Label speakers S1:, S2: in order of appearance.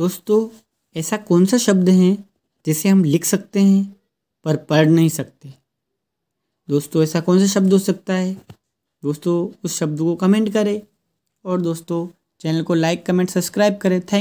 S1: दोस्तों ऐसा कौन सा शब्द है जिसे हम लिख सकते हैं पर पढ़ नहीं सकते दोस्तों ऐसा कौन सा शब्द हो सकता है दोस्तों उस शब्द को कमेंट करें और दोस्तों चैनल को लाइक कमेंट सब्सक्राइब करें थैंक